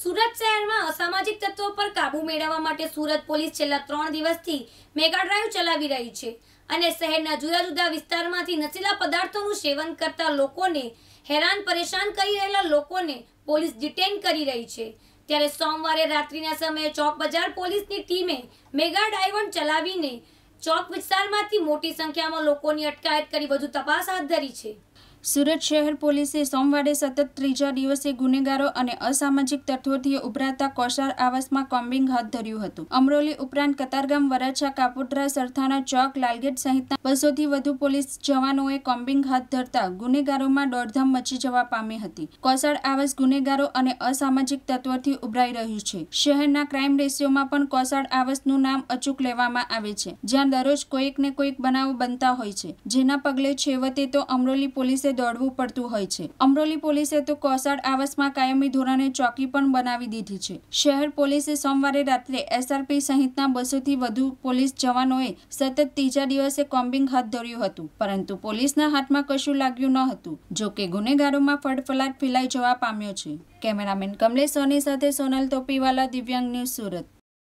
સુરત શહેરમાં અસામાજિક તત્વો પર કાબુ મેળવવા માટે સુરત પોલીસ છેલ્લા ત્રણ દિવસથી મેગા ડ્રાઈવ ચલાવી રહી છે અને શહેરના જુદા જુદા વિસ્તારમાંથી નશીલા પદાર્થોનું સેવન કરતા લોકોને હેરાન પરેશાન કરી રહેલા લોકોને પોલીસ ડિટેન કરી રહી છે ત્યારે સોમવારે રાત્રિના સમયે ચોક બજાર પોલીસની ટીમે મેગા ડાયવન ચલાવીને ચોક વિસ્તારમાંથી મોટી સંખ્યામાં લોકોની અટકાયત કરી વધુ તપાસ હાથ ધરી છે સુરત શહેર પોલીસે સોમવારે સતત ત્રીજા દિવસે ગુનેગારો અને અસામાજિક તત્વોથી ઉભરાતા કોસાર આવાસમાં કોમ્બિંગ હાથ ધર્યું હતું અમરોલી ઉપરાંત કતારગામ વરાછા કાપોટરા સરથાણા ચોક લાલગેટ સહિતના બસોથી વધુ પોલીસ જવાનોએ કોમ્બિંગ હાથ ધરતા ગુનેગારોમાં દોડધામ મચી જવા પામી હતી કોસાર આવાસ ગુનેગારો અને અસામાજિક તત્વોથી ઉભરાઈ રહ્યું છે શહેરના ક્રાઇમ રેશિયોમાં પણ કોસાળ આવાસનું નામ અચૂક લેવામાં આવે છે જ્યાં દરરોજ કોઈક ને કોઈક બનાવ બનતા હોય છે જેના પગલે છેવટે તો અમરોલી પોલીસે દોડવું પડતું હોય છે અમરોલી પોલીસે તો કોસાડ આવાસમાં કાયમી ધોરણે ચોકી પણ બનાવી દીધી છે શહેર પોલીસે સોમવારે રાત્રે એસઆરપી સહિતના બસોથી વધુ પોલીસ જવાનોએ સતત ત્રીજા દિવસે કોમ્બિંગ હાથ ધર્યું હતું પરંતુ પોલીસના હાથમાં કશું લાગ્યું ન હતું જોકે ગુનેગારોમાં ફડફલાટ ફેલાઈ જવા પામ્યો છે કેમેરામેન કમલેશ સોની સાથે સોનલ તોપીવાલા દિવ્યાંગ ન્યૂઝ સુરત